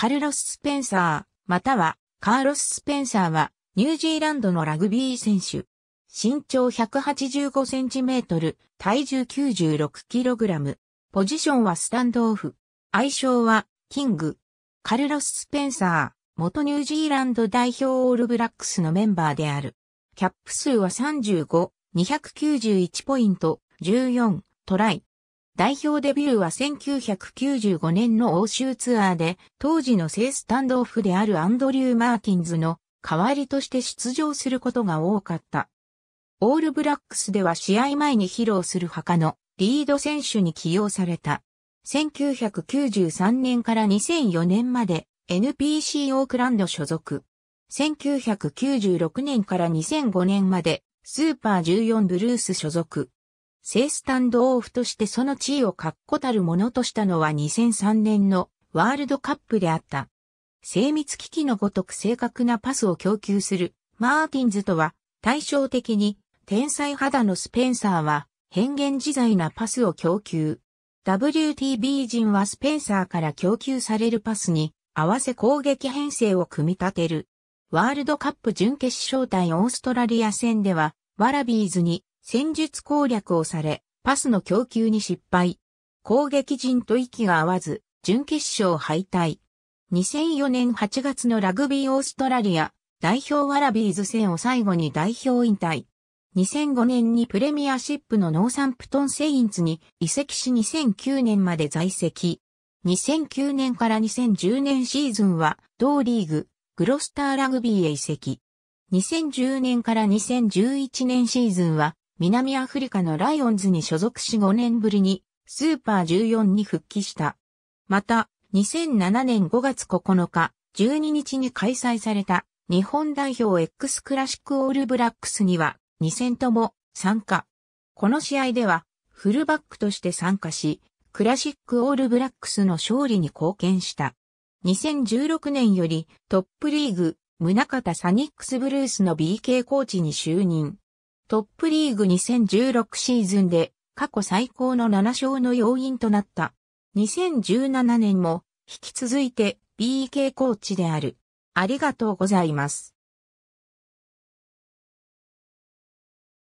カルロス・スペンサー、またはカーロス・スペンサーはニュージーランドのラグビー選手。身長 185cm、体重 96kg。ポジションはスタンドオフ。愛称はキング。カルロス・スペンサー、元ニュージーランド代表オールブラックスのメンバーである。キャップ数は35、291ポイント、14、トライ、代表デビューは1995年の欧州ツアーで、当時の正スタンドオフであるアンドリュー・マーティンズの代わりとして出場することが多かった。オールブラックスでは試合前に披露する墓のリード選手に起用された。1993年から2004年まで NPC オークランド所属。1996年から2005年までスーパー14ブルース所属。正スタンドオフとしてその地位を確固たるものとしたのは2003年のワールドカップであった。精密機器のごとく正確なパスを供給するマーティンズとは対照的に天才肌のスペンサーは変幻自在なパスを供給。WTB 人はスペンサーから供給されるパスに合わせ攻撃編成を組み立てる。ワールドカップ準決勝対オーストラリア戦では、ワラビーズに戦術攻略をされ、パスの供給に失敗。攻撃陣と息が合わず、準決勝敗退。2004年8月のラグビーオーストラリア代表ワラビーズ戦を最後に代表引退。2005年にプレミアシップのノーサンプトンセインツに移籍し2009年まで在籍。2009年から2010年シーズンは同リーグ、グロスターラグビーへ移籍。2010年から2011年シーズンは南アフリカのライオンズに所属し5年ぶりにスーパー14に復帰した。また、2007年5月9日、12日に開催された日本代表 X クラシックオールブラックスには2戦とも参加。この試合ではフルバックとして参加し、クラシックオールブラックスの勝利に貢献した。2016年よりトップリーグ、宗方サニックスブルースの BK コーチに就任。トップリーグ2016シーズンで過去最高の7勝の要因となった。2017年も引き続いて BK コーチである。ありがとうございます。